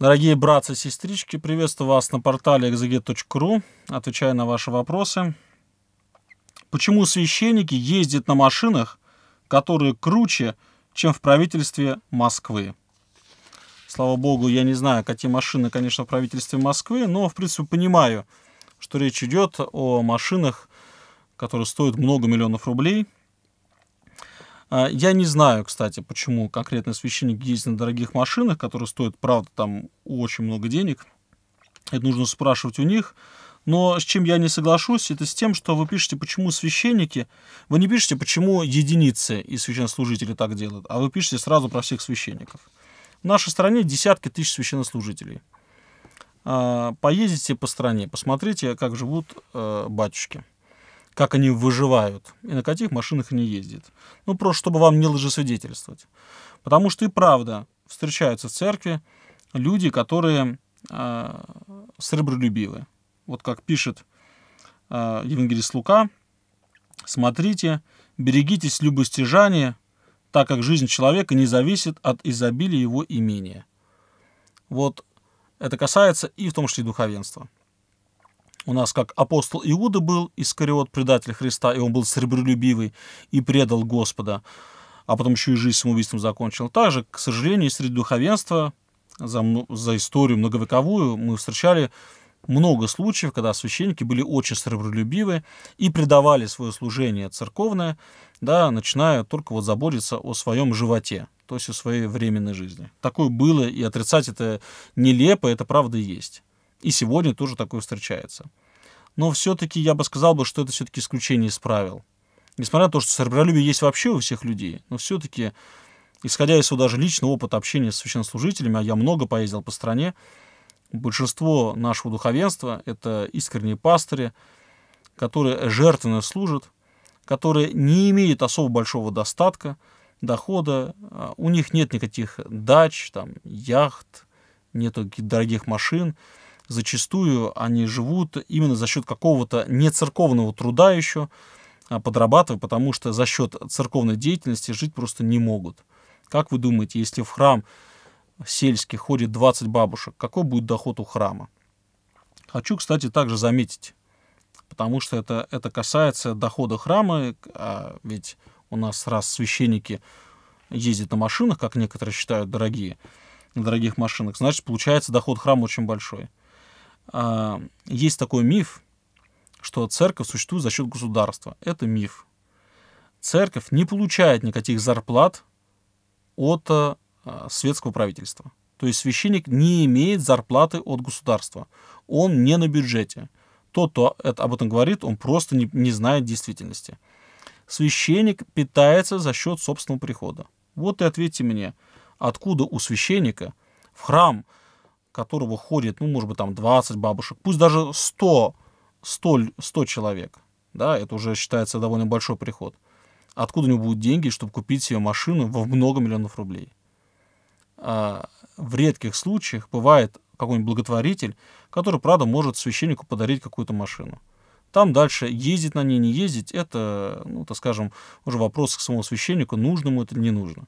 Дорогие братцы и сестрички, приветствую вас на портале exeget.ru, отвечаю на ваши вопросы. Почему священники ездят на машинах, которые круче, чем в правительстве Москвы? Слава богу, я не знаю, какие машины, конечно, в правительстве Москвы, но, в принципе, понимаю, что речь идет о машинах, которые стоят много миллионов рублей – а, я не знаю, кстати, почему конкретно священники ездят на дорогих машинах, которые стоят, правда, там очень много денег. Это нужно спрашивать у них. Но с чем я не соглашусь, это с тем, что вы пишете, почему священники... Вы не пишете, почему единицы и священнослужители так делают, а вы пишете сразу про всех священников. В нашей стране десятки тысяч священнослужителей. А, поездите по стране, посмотрите, как живут э, батюшки как они выживают и на каких машинах они ездят. Ну, просто чтобы вам не лжесвидетельствовать. Потому что и правда встречаются в церкви люди, которые э, сребролюбивы. Вот как пишет э, Евангелист Лука, «Смотрите, берегитесь любостяжания, так как жизнь человека не зависит от изобилия его имения». Вот это касается и в том числе и духовенства у нас как апостол Иуда был, Искариот, предатель Христа, и он был сребролюбивый и предал Господа, а потом еще и жизнь самоубийством закончил. Также, к сожалению, среди духовенства за, за историю многовековую мы встречали много случаев, когда священники были очень сребролюбивы и предавали свое служение церковное, да, начиная только вот заботиться о своем животе, то есть о своей временной жизни. Такое было, и отрицать это нелепо, это правда есть. И сегодня тоже такое встречается. Но все-таки я бы сказал, бы, что это все-таки исключение из правил. Несмотря на то, что серебролюбие есть вообще у всех людей, но все-таки, исходя из своего даже личного опыта общения с священнослужителями, а я много поездил по стране, большинство нашего духовенства — это искренние пастыри, которые жертвенно служат, которые не имеют особо большого достатка, дохода, а у них нет никаких дач, там, яхт, нету дорогих машин, зачастую они живут именно за счет какого-то нецерковного труда еще, а, подрабатывая, потому что за счет церковной деятельности жить просто не могут. Как вы думаете, если в храм сельский ходит 20 бабушек, какой будет доход у храма? Хочу, кстати, также заметить, потому что это, это касается дохода храма, а ведь у нас раз священники ездят на машинах, как некоторые считают, дорогие, на дорогих машинах, значит, получается, доход храма очень большой. А, есть такой миф, что церковь существует за счет государства. Это миф. Церковь не получает никаких зарплат от а, светского правительства. То есть священник не имеет зарплаты от государства. Он не на бюджете. Тот, кто это, об этом говорит, он просто не, не знает действительности. Священник питается за счет собственного прихода. Вот и ответьте мне, откуда у священника в храм – которого ходит, ну, может быть, там 20 бабушек, пусть даже 100, 100, 100 человек, да, это уже считается довольно большой приход. Откуда у него будут деньги, чтобы купить себе машину во много миллионов рублей? А в редких случаях бывает какой-нибудь благотворитель, который, правда, может священнику подарить какую-то машину. Там дальше ездить на ней, не ездить, это, ну, так скажем, уже вопрос к самому священнику, нужно ему это или не нужно.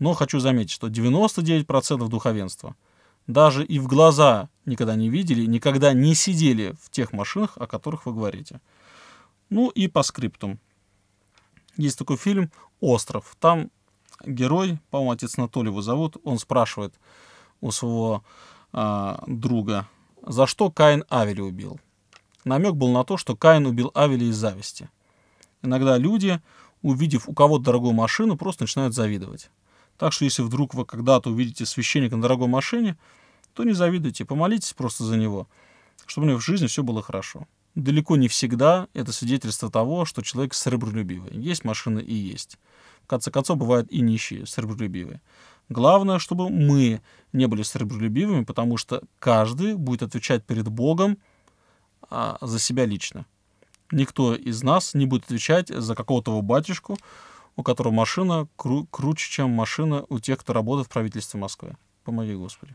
Но хочу заметить, что 99% духовенства – даже и в глаза никогда не видели, никогда не сидели в тех машинах, о которых вы говорите. Ну и по скриптам. Есть такой фильм «Остров». Там герой, по-моему, отец Анатолий его зовут, он спрашивает у своего э, друга, за что Каин Авели убил. Намек был на то, что Каин убил Авеля из зависти. Иногда люди, увидев у кого-то дорогую машину, просто начинают завидовать. Так что, если вдруг вы когда-то увидите священника на дорогой машине, то не завидуйте, помолитесь просто за него, чтобы у него в жизни все было хорошо. Далеко не всегда это свидетельство того, что человек сребролюбивый. Есть машины и есть. В конце концов, бывают и нищие сребролюбивые. Главное, чтобы мы не были сребролюбивыми, потому что каждый будет отвечать перед Богом а, за себя лично. Никто из нас не будет отвечать за какого-то батюшку, у которого машина кру круче, чем машина у тех, кто работает в правительстве Москвы. Помоги, Господи.